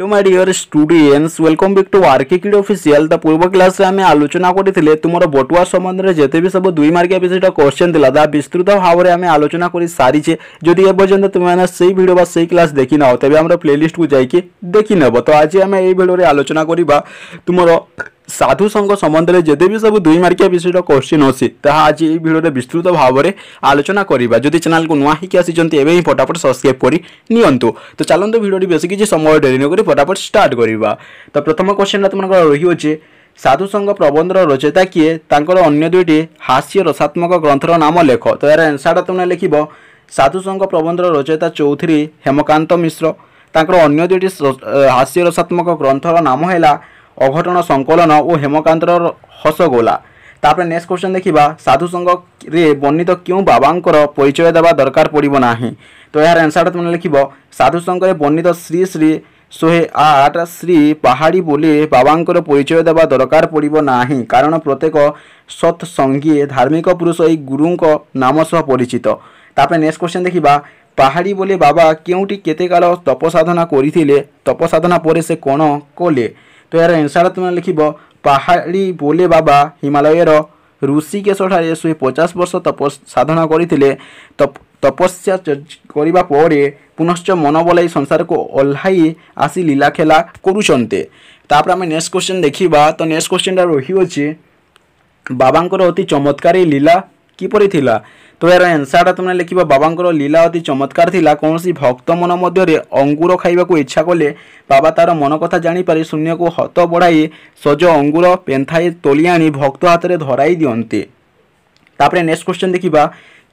hello my dear students welcome back to আর্কে কিড official তা পূর্ব ক্লাসে আমি আলোচনা করে তোমার বটুয়া সম্বন্ধে যেতে বি সব দুই মার্কিয়া বিষয়টা কোশ্চেন লা তা বিস্তৃত ভাবে আমি আলোচনা করে সারিছে যদি এপর্যন্ত তুমি সেই ভিডিও বা সেই ক্লাস দেখি নাও তবে আমরা প্লেলিস্টকু যাইকি দেখি নেব তো আজ আমি এই ভিডিওরে আলোচনা করা তোমার সাধু সঙ্গ সম্বন্ধে যেতেবি সব দুই মার্কিয়া বিশিষ্ট কোশ্চিন অছি তাহা আজ এই ভিডিওরে বিস্তৃত ভাবে আলোচনা করা যদি চ্যানেলকে নূয়া হইকি আসিছেন এবে হি ফটাফট সবসক্রাইব করে নিয়ন্তু তো চলন্তু ভিডিওটি বেশি কিছু সময় ডেরি নকরি ফটাফট স্টার্ট করা তো প্রথম কোশ্চিনটা তোমার রহিছে সাধুসঙ্গ প্রবন্ধর রচয়িতা কিয়ে তাঁর অন্য দুইটি হাস্য রসাত্মক গ্রন্থর নাম লেখ তো এর আনসারটা তোমরা লিখব সাধুসঙ্গ প্রবন্ধর রচয়িতা চৌধুরী হেমকান্ত মিশ্র তাঁর অন্য দুইটি হাস্য রসাত্মক গ্রন্থর নাম হেলা অঘটন সংকলন ও হেমকান্তর হসগোলা তাপরে নেক্সট কোশ্চেন দেখিবা সাধুসঙ্গরে বর্ণিত কেউ বাবাঙ্কর পরিচয় দেওয়া দরকার পড়ব না তো এর আনসারটা তুমি লিখব সাধুসঙ্গরে বর্ণিত শ্রী শ্রী ଶହେ ଆଠ ଶ୍ରୀ ପାହାଡ଼ି ବୋଲି ବାବାଙ୍କର ପରିଚୟ ଦେବା ଦରକାର ପଡ଼ିବ ନାହିଁ କାରଣ ପ୍ରତ୍ୟେକ ସତ୍ସଙ୍ଗୀ ଧାର୍ମିକ ପୁରୁଷ ଏହି ଗୁରୁଙ୍କ ନାମ ସହ ପରିଚିତ ତାପରେ ନେକ୍ସଟ କ୍ୱେଶ୍ଚନ୍ ଦେଖିବା ପାହାଡ଼ି ବୋଲି ବାବା କେଉଁଠି କେତେ କାଳ ତପସାଧନା କରିଥିଲେ ତପସାଧନା ପରେ ସେ କ'ଣ କଲେ তো ଏହାର ଏନ୍ସର୍ ତୁମେ ଲେଖିବ ପାହାଡ଼ି ବୋଲେ ବାବା ହିମାଳୟର ଋଷିକେଶଠାରେ ଶହେ ପଚାଶ ବର୍ଷ ତପ ସାଧନା କରିଥିଲେ ତପସ୍ୟା କରିବା ପରେ ପୁନଶ୍ଚ ମନ ବୋଲାଇ ସଂସାରକୁ ଓହ୍ଲାଇ ଆସି ଲୀଲାଖେଲା କରୁଛନ୍ତି ତାପରେ ଆମେ ନେକ୍ସଟ କ୍ୱେଶ୍ଚନ୍ ଦେଖିବା ତ ନେକ୍ସଟ କ୍ୱେଶ୍ଚନ୍ଟା ରହିଅଛି ବାବାଙ୍କର ଅତି ଚମତ୍କାରୀ ଲୀଲା কিপরি ଥିଲା ତ ଏହାର ଆନ୍ସର୍ଟା ତୁମେ ଲେଖିବ ବାବାଙ୍କର ଲୀଳା ଅତି ଚମତ୍କାର ଥିଲା କୌଣସି ଭକ୍ତ ମନ ମଧ୍ୟରେ ଅଙ୍ଗୁର ଖାଇବାକୁ ଇଚ୍ଛା କଲେ ବାବା ତାର ମନ କଥା ଜାଣିପାରି ଶୂନ୍ୟକୁ ହତ ବଢ଼ାଇ ସଜ ଅଙ୍ଗୁର ପେନ୍ଥାଇ ତୋଳି ଆଣି ଭକ୍ତ ହାତରେ ଧରାଇ ଦିଅନ୍ତି ତାପରେ ନେକ୍ସଟ କ୍ୱେଶ୍ଚନ୍ ଦେଖିବା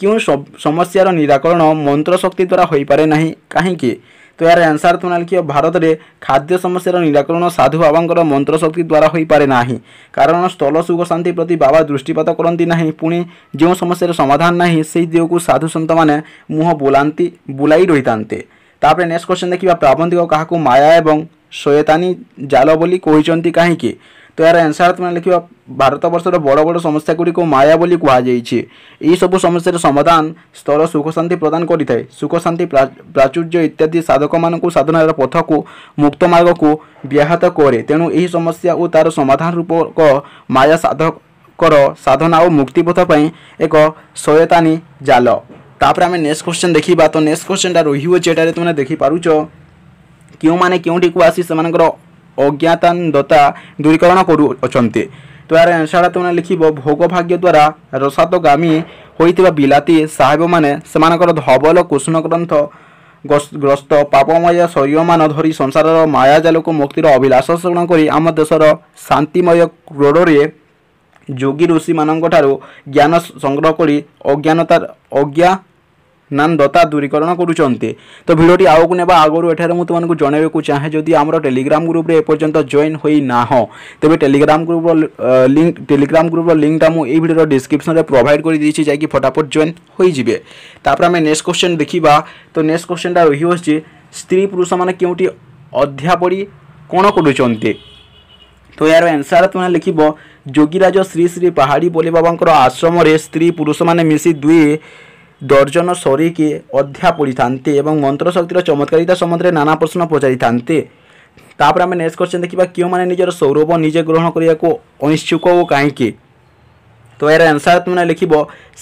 କେଉଁ ସମସ୍ୟାର ନିରାକରଣ ମନ୍ତ୍ର ଶକ୍ତି ଦ୍ୱାରା ହୋଇପାରେ ନାହିଁ କାହିଁକି তো এর আনসার তোমার কি ভারতের খাদ্য সমস্যার নিরাকরণ সাধু বাবাঙ্কর মন্ত্রশক্তি দ্বারা হয়েপরে না কারণ স্থল সুখ শান্তি প্রতি বাবা দৃষ্টিপাত করতে না পুঁ যে সমস্যার সমাধান না সেই দিগু সাধু সন্ত মানে মুহ বোলাতে বুলাই রইতান্তে তাপরে নেক্সট কোশ্চেন দেখবা প্রাবন্ধিক কাহকু মায়া এবং শয়তানি জাল বলি কহিছন্তি কাহিকি তো ଏହାର ଆନ୍ସର୍ ତୁମେ ଲେଖିବ ଭାରତବର୍ଷର ବଡ଼ ବଡ଼ ସମସ୍ୟା ଗୁଡ଼ିକୁ ମାୟା ବୋଲି କୁହାଯାଇଛି ଏହିସବୁ ସମସ୍ୟାର ସମାଧାନ ସ୍ତର ସୁଖଶାନ୍ତି ପ୍ରଦାନ କରିଥାଏ ସୁଖଶାନ୍ତି ପ୍ରାଚୁର୍ଯ୍ୟ ଇତ୍ୟାଦି ସାଧକମାନଙ୍କୁ ସାଧନାର ପଥକୁ ମୁକ୍ତ ମାର୍ଗକୁ ବ୍ୟାହତ କରେ ତେଣୁ ଏହି ସମସ୍ୟା ଓ ତା'ର ସମାଧାନ ରୂପକ ମାୟା ସାଧକର ସାଧନା ଓ ମୁକ୍ତିପଥ ପାଇଁ ଏକ ଶୟତାନୀ ଜାଲ ତାପରେ ଆମେ ନେକ୍ସଟ କ୍ୱେଶ୍ଚନ୍ ଦେଖିବା ତ ନେକ୍ସଟ କ୍ୱେଶ୍ଚନ୍ଟା ରହିଅଛି ଏଠାରେ ତୁମେ ଦେଖିପାରୁଛ କେଉଁମାନେ କେଉଁଠିକୁ ଆସି ସେମାନଙ୍କର ଅଜ୍ଞାତାନ୍ଦତା ଦୂରୀକରଣ କରୁଅଛନ୍ତି ତୁମେ ଏଣସାଡ଼ା ତୁମେ ଲେଖିବ ଭୋଗ ଭାଗ୍ୟ ଦ୍ୱାରା ରସାତଗାମୀ ହୋଇଥିବା ବିଲାତି ସାହେବମାନେ ସେମାନଙ୍କର ଧବଲ କୃଷ୍ଣ ଗ୍ରନ୍ଥ ଗ୍ରସ୍ତ ପାପମୟ ଶରୀରମାନ ଧରି ସଂସାରର ମାୟାଜାଲକୁ ମୁକ୍ତିର ଅଭିଳାଷ ଶ୍ରବଣ କରି ଆମ ଦେଶର ଶାନ୍ତିମୟ କ୍ରୋଡ଼ରେ ଯୋଗୀ ଋଷିମାନଙ୍କ ଠାରୁ ଜ୍ଞାନ ସଂଗ୍ରହ କରି ଅଜ୍ଞାନତା ଅଜ୍ଞା नान दत्ता दूरीकरण करुं तो भिडटी आगे ने आगर एठार मुझे जनवाक चाहे जदि आम टेलीग्राम ग्रुप एपर्तंत जइन होना तेज Telegram group link Telegram group लिंकटा मुझे डिस्क्रिपन में प्रोभाइड कर दीची जैक फटाफट जइन होते आम नेक्स्ट क्वेश्चन देखा तो नेक्स्ट क्वेश्चन रही हो स्त्री पुरुष मैंने क्योंटी अध्यापड़ी कौन करूँ तो यार एनसर तुम्हें लिख जोगीराज श्री श्री पहाड़ी बोली बाबा आश्रम स्त्री पुरुष मैंने मिसी दुई ଦର୍ଜନ ସରିକି ଅଧ୍ୟା ପଢ଼ିଥାନ୍ତି ଏବଂ ମନ୍ତ୍ରଶକ୍ତିର ଚମତ୍କାରିତା ସମ୍ବନ୍ଧରେ ନାନା ପ୍ରଶ୍ନ ପଚାରିଥାନ୍ତି ତାପରେ ଆମେ ନେକ୍ସଟ କ୍ୱେଶ୍ଚନ୍ ଦେଖିବା କେଉଁମାନେ ନିଜର ସୌରଭ ନିଜେ ଗ୍ରହଣ କରିବାକୁ ଅନିଚ୍ଛୁକ ଓ କାହିଁକି ତ ଏହାର ଆନ୍ସର ତୁମେ ଲେଖିବ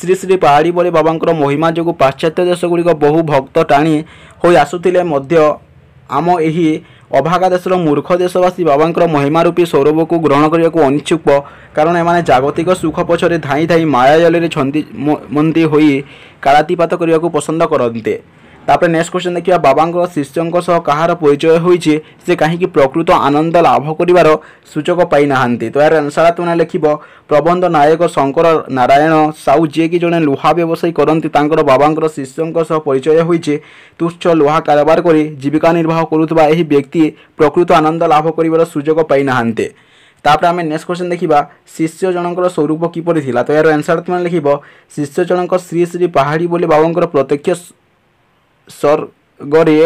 ଶ୍ରୀ ଶ୍ରୀ ପାହାଡ଼ି ବୋଲି ବାବାଙ୍କର ମହିମା ଯୋଗୁଁ ପାଶ୍ଚାତ୍ୟ ଦେଶଗୁଡ଼ିକ ବହୁ ଭକ୍ତ ଟାଣି ହୋଇ ଆସୁଥିଲେ ମଧ୍ୟ ଆମ ଏହି ଅଭାଗା ଦେଶର ମୂର୍ଖ ଦେଶବାସୀ ବାବାଙ୍କର ମହିମା ରୂପୀ ସୌରଭକୁ ଗ୍ରହଣ କରିବାକୁ ଅନିଚ୍ଛୁକ କାରଣ ଏମାନେ ଜାଗତିକ ସୁଖ ପଛରେ ଧାଇଁ ଧାଇଁ ମାୟା ଜଲରେ ଛନ୍ଦି ମନ୍ଦି ହୋଇ କାଳାତିପାତ କରିବାକୁ ପସନ୍ଦ କରନ୍ତେ ତାପରେ ନେକ୍ସଟ କ୍ୱେଶ୍ଚନ୍ ଦେଖିବା ବାବାଙ୍କର ଶିଷ୍ୟଙ୍କ ସହ କାହାର ପରିଚୟ ହୋଇଛି ସେ କାହିଁକି ପ୍ରକୃତ ଆନନ୍ଦ ଲାଭ କରିବାର ସୂଚକ ପାଇନାହାନ୍ତି ତ ଏହାର ଆନ୍ସର ତୁମେ ଲେଖିବ ପ୍ରବନ୍ଧ ନାୟକ ଶଙ୍କର ନାରାୟଣ ସାହୁ ଯିଏକି ଜଣେ ଲୁହା ବ୍ୟବସାୟୀ କରନ୍ତି ତାଙ୍କର ବାବାଙ୍କର ଶିଷ୍ୟଙ୍କ ସହ ପରିଚୟ ହୋଇଛି ତୁଚ୍ଛ ଲୁହା କାରବାର କରି ଜୀବିକା ନିର୍ବାହ କରୁଥିବା ଏହି ବ୍ୟକ୍ତି ପ୍ରକୃତ ଆନନ୍ଦ ଲାଭ କରିବାର ସୁଯୋଗ ପାଇନାହାନ୍ତି ତାପରେ ଆମେ ନେକ୍ସଟ କ୍ୱେଶ୍ଚନ୍ ଦେଖିବା ଶିଷ୍ୟ ଜଣଙ୍କର ସ୍ୱରୂପ କିପରି ଥିଲା ତ ଏହାର ଆନ୍ସର ତୁମେ ଲେଖିବ ଶିଷ୍ୟ ଜଣଙ୍କ ଶ୍ରୀ ଶ୍ରୀ ପାହାଡ଼ି ବୋଲି ବାବାଙ୍କର ପ୍ରତ୍ୟକ୍ଷ ସ୍ୱର୍ଗରେ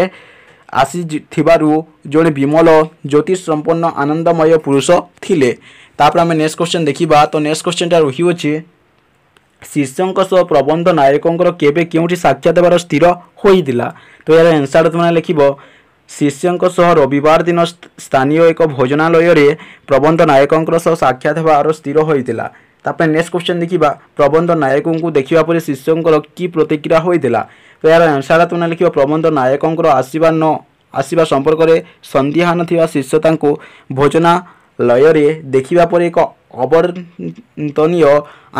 ଆସିଥିବାରୁ ଜଣେ ବିମଳ ଜ୍ୟୋତିଷ ସମ୍ପନ୍ନ ଆନନ୍ଦମୟ ପୁରୁଷ ଥିଲେ ତାପରେ ଆମେ ନେକ୍ସଟ କ୍ୱେଶ୍ଚନ୍ ଦେଖିବା ତ ନେକ୍ସଟ କ୍ୱେଶ୍ଚନ୍ଟା ରହିଅଛି ଶିଷ୍ୟଙ୍କ ସହ ପ୍ରବନ୍ଧ ନାୟକଙ୍କର କେବେ କେଉଁଠି ସାକ୍ଷାତ ହେବାର ସ୍ଥିର ହୋଇଥିଲା ତ ଏହାର ଏନ୍ସାର୍ଟ ତୁମେ ଲେଖିବ ଶିଷ୍ୟଙ୍କ ସହ ରବିବାର ଦିନ ସ୍ଥାନୀୟ ଏକ ଭୋଜନାଳୟରେ ପ୍ରବନ୍ଧ ନାୟକଙ୍କର ସହ ସାକ୍ଷାତ ହେବାର ସ୍ଥିର ହୋଇଥିଲା ତାପରେ ନେକ୍ସଟ କ୍ୱେଶ୍ଚନ୍ ଦେଖିବା ପ୍ରବନ୍ଧ ନାୟକଙ୍କୁ ଦେଖିବା ପରେ ଶିଷ୍ୟଙ୍କର କି ପ୍ରତିକ୍ରିୟା ହୋଇଥିଲା ତ ଏହାର ଆନ୍ସାର ତୁମେ ଲେଖିବା ପ୍ରବନ୍ଧ ନାୟକଙ୍କର ଆସିବା ନ ଆସିବା ସମ୍ପର୍କରେ ସନ୍ଦିହାନ ଥିବା ଶିଷ୍ୟ ତାଙ୍କୁ ଭୋଜନା ଲୟରେ ଦେଖିବା ପରେ ଏକ ଅବର୍ତ୍ତନୀୟ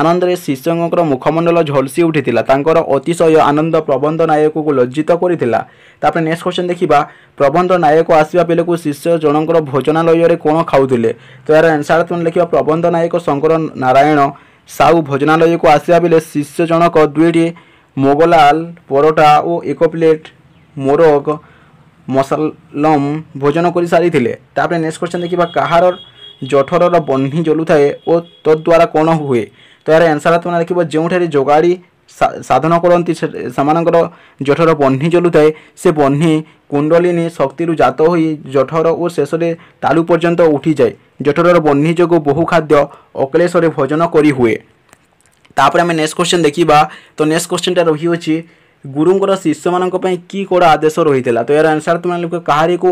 ଆନନ୍ଦରେ ଶିଷ୍ୟଙ୍କର ମୁଖମଣ୍ଡଳ ଝଲସି ଉଠିଥିଲା ତାଙ୍କର ଅତିଶୟ ଆନନ୍ଦ ପ୍ରବନ୍ଧ ନାୟକକୁ ଲଜ୍ଜିତ କରିଥିଲା ତାପରେ ନେକ୍ସଟ କ୍ୱେଶ୍ଚନ୍ ଦେଖିବା ପ୍ରବନ୍ଧ ନାୟକ ଆସିବା ବେଳକୁ ଶିଷ୍ୟ ଜଣଙ୍କର ଭୋଜନାଳୟରେ କ'ଣ ଖାଉଥିଲେ ତ ଏହାର ଆନ୍ସାର୍ ତୁମେ ଲେଖିବା ପ୍ରବନ୍ଧ ନାୟକ ଶଙ୍କର ନାରାୟଣ ସାହୁ ଭୋଜନାଳୟକୁ ଆସିବା ବେଳେ ଶିଷ୍ୟ ଜଣକ ଦୁଇଟି ମୋଗଲାଲ ପରଟା ଓ ଏକ ପ୍ଲେଟ୍ ମୋରଗ ମସଲମ ଭୋଜନ କରିସାରିଥିଲେ ତାପରେ ନେକ୍ସଟ କ୍ୱେଶ୍ଚନ୍ ଦେଖିବା କାହାର ଜଠରର ବହ୍ନି ଜଲୁଥାଏ ଓ ତଦ୍ୱାରା କ'ଣ ହୁଏ ତ ଏହାର ଆନ୍ସର ତୁମେ ଦେଖିବ ଯେଉଁଠାରେ ଯୋଗାଡ଼ି ସାଧନ କରନ୍ତି ସେମାନଙ୍କର ଜଠର ବହ୍ନି ଜଲୁଥାଏ ସେ ବହ୍ନି କୁଣ୍ଡଳିନୀ ଶକ୍ତିରୁ ଜାତ ହୋଇ ଜଠର ଓ ଶେଷରେ ତାଲୁ ପର୍ଯ୍ୟନ୍ତ ଉଠିଯାଏ ଜଠରର ବହ୍ନି ଯୋଗୁଁ ବହୁ ଖାଦ୍ୟ ଅକ୍ଲେଶରେ ଭୋଜନ କରି ହୁଏ ତାପରେ ଆମେ ନେକ୍ସଟ କ୍ୱେଶ୍ଚନ୍ ଦେଖିବା ତ ନେକ୍ସଟ କ୍ୱେଶ୍ଚନ୍ଟା ରହିଅଛି ଗୁରୁଙ୍କର ଶିଷ୍ୟମାନଙ୍କ ପାଇଁ କି କେଉଁଟା ଆଦେଶ ରହିଥିଲା ତ ଏହାର ଆନ୍ସର୍ ତୁମେ କାହାରିକୁ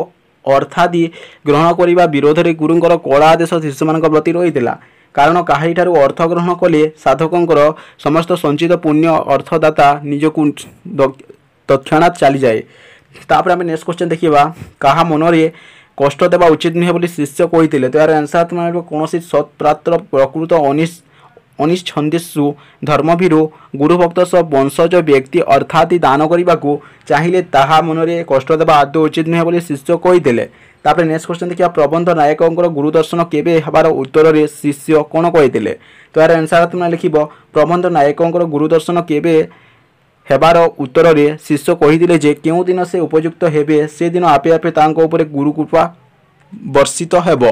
ଅର୍ଥାଦି ଗ୍ରହଣ କରିବା ବିରୋଧରେ ଗୁରୁଙ୍କର କଳା ଆଦେଶ ଶିଷ୍ୟମାନଙ୍କ ପ୍ରତି ରହିଥିଲା କାରଣ କାହାରିଠାରୁ ଅର୍ଥ ଗ୍ରହଣ କଲେ ସାଧକଙ୍କର ସମସ୍ତ ସଞ୍ଚିତ ପୁଣ୍ୟ ଅର୍ଥଦାତା ନିଜକୁ ତତ୍କ୍ଷଣାତ୍ ଚାଲିଯାଏ ତାପରେ ଆମେ ନେକ୍ସଟ କ୍ୱେଶ୍ଚନ୍ ଦେଖିବା କାହା ମନରେ କଷ୍ଟ ଦେବା ଉଚିତ ନୁହେଁ ବୋଲି ଶିଷ୍ୟ କହିଥିଲେ ତ ଏହାର ଆନ୍ସର୍ ତୁମେ କୌଣସି ସତ୍ପ୍ରାତ୍ର ପ୍ରକୃତ ଅନିଶ୍ଚିତ অনিচ্ছন্দেসু ধর্মভীরু গুরুভক্ত সব বংশজ ব্যক্তি অর্থাৎ দান করা চাইলে তাহা মনরে কষ্ট দেওয়া আদৌ উচিত নুহে বলে শিষ্য কইলে তাপরে নেক্সট কোশ্চেন দেখিবা প্রবন্ধ নায়কঙ্কর গুরুদর্শন কেবে হবার উত্তরের শিষ্য কোণ কে তো এর আনসার তুমি লিখব প্রবন্ধ নায়কঙ্কর গুরুদর্শন কেবে ହେବାର ଉତ୍ତରରେ ଶିଷ୍ୟ କହିଥିଲେ ଯେ କେଉଁଦିନ ସେ ଉପଯୁକ୍ତ ହେବେ ସେଦିନ ଆପେ ଆପେ ତାଙ୍କ ଉପରେ ଗୁରୁକୃପା ବର୍ଷିତ ହେବ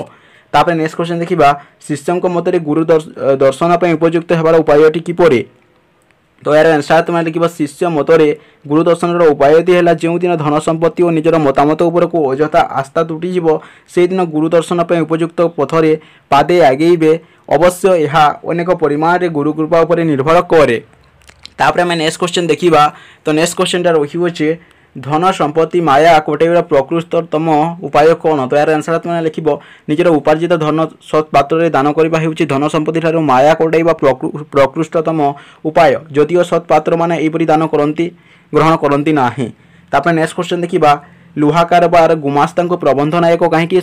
ତାପରେ ନେକ୍ସଟ କ୍ୱେଶ୍ଚନ୍ ଦେଖିବା ଶିଷ୍ୟଙ୍କ ମତରେ ଗୁରୁ ଦର୍ଶନ ପାଇଁ ଉପଯୁକ୍ତ ହେବାର ଉପାୟଟି କିପରି ତ ଏହାର ଆନ୍ସର୍ ତୁମେ ଲେଖିବ ଶିଷ୍ୟ ମତରେ ଗୁରୁ ଦର୍ଶନର ଉପାୟଟି ହେଲା ଯେଉଁଦିନ ଧନ ସମ୍ପତ୍ତି ଓ ନିଜର ମତାମତ ଉପରକୁ ଅଯଥା ଆସ୍ଥା ତୁଟିଯିବ ସେହିଦିନ ଗୁରୁ ଦର୍ଶନ ପାଇଁ ଉପଯୁକ୍ତ ପଥରେ ପାଦେ ଆଗେଇବେ ଅବଶ୍ୟ ଏହା ଅନେକ ପରିମାଣରେ ଗୁରୁ କୃପା ଉପରେ ନିର୍ଭର କରେ ତାପରେ ଆମେ ନେକ୍ସଟ କ୍ୱେଶ୍ଚନ୍ ଦେଖିବା ତ ନେକ୍ସଟ କ୍ୱେଶ୍ଚନ୍ଟା ରହିଅଛି ধন সম্পত্তি মায়া কଟାଇବାର ପ୍ରକୃଷ୍ଟତମ ଉପାୟ କ'ଣ ତ ଏହାର ଆନ୍ସର ତୁମେ ଲେଖିବ ନିଜର ଉପାର୍ଜିତ ଧନ ସତ୍ ପାତ୍ରରେ ଦାନ କରିବା ହେଉଛି ଧନ ସମ୍ପତ୍ତି ଠାରୁ ମାୟା କଟାଇବା ପ୍ରକୃଷ୍ଟତମ ଉପାୟ ଯଦିଓ ସତ୍ ପାତ୍ରମାନେ ଏହିପରି ଦାନ କରନ୍ତି ଗ୍ରହଣ କରନ୍ତି ନାହିଁ ତାପରେ ନେକ୍ସଟ କ୍ୱେଶ୍ଚନ୍ ଦେଖିବା ଲୁହା କାରବାର ଗୁମାସ୍ତାଙ୍କୁ ପ୍ରବନ୍ଧ ନାୟକ କାହିଁକି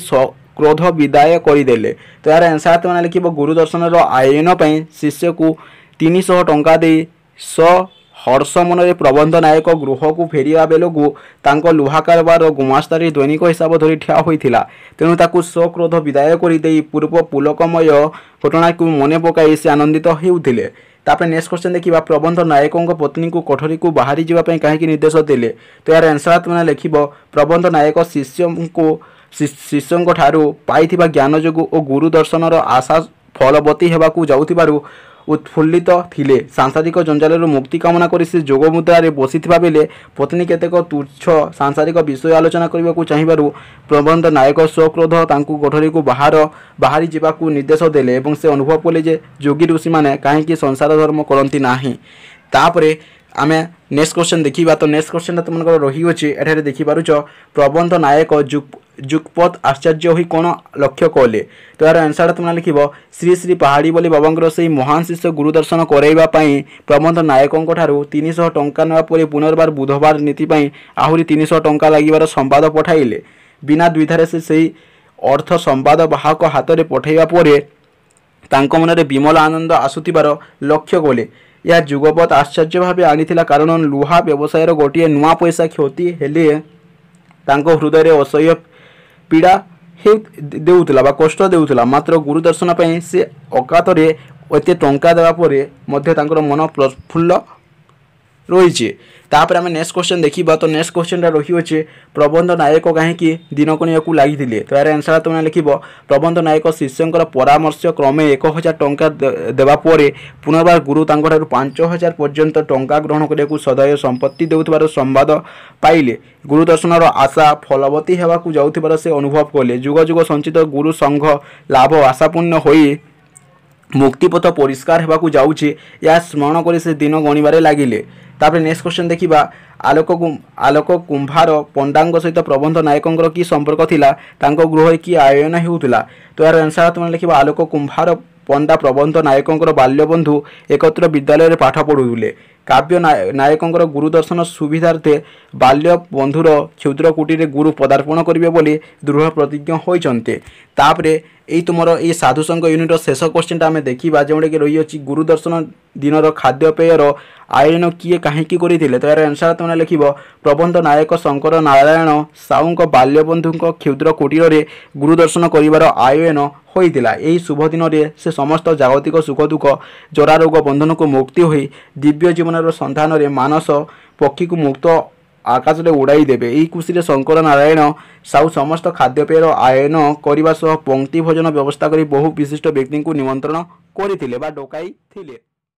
କ୍ରୋଧ ବିଦାୟ କରିଦେଲେ ତ ଏହାର ଆନ୍ସର ତୁମେ ଲେଖିବ ଗୁରୁଦର୍ଶନର ଆୟନ ପାଇଁ ଶିଷ୍ୟକୁ ତିନିଶହ ଟଙ୍କା ଦେଇ ସ ହର୍ଷ ମନରେ ପ୍ରବନ୍ଧ ନାୟକ ଗୃହକୁ ଫେରିବା ବେଳକୁ ତାଙ୍କ ଲୁହା କାରବାର ଗୁମାସ୍ତାରୀ ଦୈନିକ ହିସାବ ଧରି ଠିଆ ହୋଇଥିଲା ତେଣୁ ତାକୁ ସକ୍ରୋଧ ବିଦାୟ କରିଦେଇ ପୂର୍ବ ପୁଲକମୟ ଘଟଣାକୁ ମନେ ପକାଇ ସେ ଆନନ୍ଦିତ ହେଉଥିଲେ ତାପରେ ନେକ୍ସଟ କ୍ୱେଶ୍ଚନ୍ ଦେଖିବା ପ୍ରବନ୍ଧ ନାୟକଙ୍କ ପତ୍ନୀଙ୍କୁ କୋଠରୀକୁ ବାହାରି ଯିବା ପାଇଁ କାହିଁକି ନିର୍ଦ୍ଦେଶ ଦେଲେ ତ ଏହାର ଆନ୍ସର ତୁମେ ଲେଖିବ ପ୍ରବନ୍ଧ ନାୟକ ଶିଷ୍ୟଙ୍କୁ ଶିଷ୍ୟଙ୍କ ଠାରୁ ପାଇଥିବା ଜ୍ଞାନ ଯୋଗୁଁ ଓ ଗୁରୁ ଦର୍ଶନର ଆଶା ଫଳବତୀ ହେବାକୁ ଯାଉଥିବାରୁ ଉତ୍ଫୁଲ୍ଲିତ ଥିଲେ ସାଂସାରିକ ଜଞ୍ଜାଳରୁ ମୁକ୍ତି କାମନା କରି ସେ ଯୋଗ ମୁଦ୍ରାରେ ବସିଥିବା ବେଳେ ପତ୍ନୀ କେତେକ ତୁଚ୍ଛ ସାଂସାରିକ ବିଷୟ ଆଲୋଚନା କରିବାକୁ ଚାହିଁବାରୁ ପ୍ରବନ୍ଧ ନାୟକ ସ୍ୱକ୍ରୋଧ ତାଙ୍କୁ କୋଠରୀକୁ ବାହାର ବାହାରି ଯିବାକୁ ନିର୍ଦ୍ଦେଶ ଦେଲେ ଏବଂ ସେ ଅନୁଭବ କଲେ ଯେ ଯୋଗୀ ଋଷିମାନେ କାହିଁକି ସଂସାର ଧର୍ମ କରନ୍ତି ନାହିଁ ତାପରେ ଆମେ ନେକ୍ସଟ କ୍ୱେଶ୍ଚନ୍ ଦେଖିବା ତ ନେକ୍ସଟ କ୍ୱେଶ୍ଚନ୍ଟା ତୁମମାନଙ୍କର ରହିଅଛି ଏଠାରେ ଦେଖିପାରୁଛ ପ୍ରବନ୍ଧ ନାୟକ ଯୁଗପତ ଆଶ୍ଚର୍ଯ୍ୟ ହୋଇ କ'ଣ ଲକ୍ଷ୍ୟ କଲେ ତ ଏହାର ଆନ୍ସର୍ଟା ତୁମେ ଲେଖିବ ଶ୍ରୀ ଶ୍ରୀ ପାହାଡ଼ି ବୋଲି ବାବାଙ୍କର ସେହି ମହାନ ଶିଷ୍ୟ ଗୁରୁଦର୍ଶନ କରାଇବା ପାଇଁ ପ୍ରବନ୍ଧ ନାୟକଙ୍କ ଠାରୁ ତିନିଶହ ଟଙ୍କା ନେବା ପରେ ପୁନର୍ବାର ବୁଧବାର ନୀତି ପାଇଁ ଆହୁରି ତିନିଶହ ଟଙ୍କା ଲାଗିବାର ସମ୍ବାଦ ପଠାଇଲେ ବିନା ଦ୍ୱିଧାରେ ସେ ସେହି ଅର୍ଥ ସମ୍ବାଦ ବାହକ ହାତରେ ପଠାଇବା ପରେ ତାଙ୍କ ମନରେ ବିମଳ ଆନନ୍ଦ ଆସୁଥିବାର ଲକ୍ଷ୍ୟ କଲେ ଏହା ଯୁଗପତ୍ ଆଶ୍ଚର୍ଯ୍ୟ ଭାବେ ଆଣିଥିଲା କାରଣ ଲୁହା ବ୍ୟବସାୟର ଗୋଟିଏ ନୂଆ ପଇସା କ୍ଷତି ହେଲେ ତାଙ୍କ ହୃଦୟରେ ଅସହ୍ୟ ପୀଡ଼ା ହେଉ ଦେଉଥିଲା ବା କଷ୍ଟ ଦେଉଥିଲା ମାତ୍ର ଗୁରୁଦର୍ଶନ ପାଇଁ ସେ ଅକାତରେ ଏତେ ଟଙ୍କା ଦେବା ପରେ ମଧ୍ୟ ତାଙ୍କର ମନ ପ୍ରଫୁଲ୍ଲ রয়েছে ତାପରେ ଆମେ ନେକ୍ସଟ କ୍ୱେଶ୍ଚନ ଦେଖିବା ତ ନେକ୍ସଟ କ୍ୱେଶ୍ଚନଟା ରହିଅଛି ପ୍ରବନ୍ଧ ନାୟକ କାହିଁକି ଦିନକଣିଆକୁ ଲାଗିଥିଲେ ତ ଏହାର ଆନ୍ସର ତୁମେ ଲେଖିବ ପ୍ରବନ୍ଧ ନାୟକ ଶିଷ୍ୟଙ୍କର ପରାମର୍ଶ କ୍ରମେ ଏକ ହଜାର ଟଙ୍କା ଦେବା ପରେ ପୁନର୍ବାର ଗୁରୁ ତାଙ୍କଠାରୁ ପାଞ୍ଚ ହଜାର ପର୍ଯ୍ୟନ୍ତ ଟଙ୍କା ଗ୍ରହଣ କରିବାକୁ ସଦୟ ସମ୍ପତ୍ତି ଦେଉଥିବାର ସମ୍ବାଦ ପାଇଲେ ଗୁରୁଦର୍ଶନର ଆଶା ଫଳବତୀ ହେବାକୁ ଯାଉଥିବାର ସେ ଅନୁଭବ କଲେ ଯୁଗ ଯୁଗ ସଞ୍ଚିତ ଗୁରୁ ସଂଘ ଲାଭ ଆଶାପୂର୍ଣ୍ଣ ହୋଇ ମୁକ୍ତିପଥ ପରିଷ୍କାର ହେବାକୁ ଯାଉଛି ଏହା ସ୍ମରଣ କରି ସେ ଦିନ ଗଣିବାରେ ଲାଗିଲେ তাপরে নেক্সট কোশ্চেন ଦେଖିବା ଆଲୋକ ଆଲୋକ କୁମ୍ଭାର ପଣ୍ଡାଙ୍କ ସହିତ ପ୍ରବନ୍ଧ ନାୟକଙ୍କର କି ସମ୍ପର୍କ ଥିଲା ତାଙ୍କ ଗୃହରେ କି ଆୟୋଜନ ହେଉଥିଲା ତ ଏହାର ଆନ୍ସର୍ ତୁମେ ଲେଖିବ ଆଲୋକ କୁମ୍ଭାର ପଣ୍ଡା ପ୍ରବନ୍ଧ ନାୟକଙ୍କର ବାଲ୍ୟବନ୍ଧୁ ଏକତ୍ର ବିଦ୍ୟାଳୟରେ ପାଠ ପଢ଼ୁଥିଲେ କାବ୍ୟ ନାୟକଙ୍କର ଗୁରୁଦର୍ଶନ ସୁବିଧାର୍ଥେ ବାଲ୍ୟ ବନ୍ଧୁର କ୍ଷୁଦ୍ର କୁଟିରେ ଗୁରୁ ପଦାର୍ପଣ କରିବେ ବୋଲି ଦୃଢ଼ ପ୍ରତିଜ୍ଞ ହୋଇଛନ୍ତି ତାପରେ ଏଇ ତୁମର ଏଇ ସାଧୁସଙ୍ଘ ୟୁନିଟ୍ର ଶେଷ କ୍ୱେଶ୍ଚିନ୍ଟା ଆମେ ଦେଖିବା ଯେଉଁଟାକି ରହିଅଛି ଗୁରୁଦର୍ଶନ ଦିନର ଖାଦ୍ୟପେୟର ଆୟୋଜନ କିଏ କାହିଁକି କରିଥିଲେ ତ ଏହାର ଆନ୍ସାର୍ ତୁମେ ଲେଖିବ ପ୍ରବନ୍ଧ ନାୟକ ଶଙ୍କର ନାରାୟଣ ସାହୁଙ୍କ ବାଲ୍ୟବନ୍ଧୁଙ୍କ କ୍ଷୁଦ୍ର କୁଟୀରରେ ଗୁରୁଦର୍ଶନ କରିବାର ଆୟୋଜନ ହୋଇଥିଲା ଏହି ଶୁଭ ଦିନରେ ସେ ସମସ୍ତ ଜାଗତିକ ସୁଖ ଦୁଃଖ ଜରାରୋଗ ବନ୍ଧନକୁ ମୁକ୍ତି ହୋଇ ଦିବ୍ୟ ଜୀବନର ସନ୍ଧାନରେ ମାନସ ପକ୍ଷୀକୁ ମୁକ୍ତ ଆକାଶରେ ଉଡ଼ାଇ ଦେବେ ଏହି ଖୁସିରେ ଶଙ୍କର ନାରାୟଣ ସାହୁ ସମସ୍ତ ଖାଦ୍ୟପେୟର ଆୟନ କରିବା ସହ ପଙ୍କ୍ତି ଭୋଜନ ବ୍ୟବସ୍ଥା କରି ବହୁ ବିଶିଷ୍ଟ ବ୍ୟକ୍ତିଙ୍କୁ ନିମନ୍ତ୍ରଣ କରିଥିଲେ ବା ଡକାଇଥିଲେ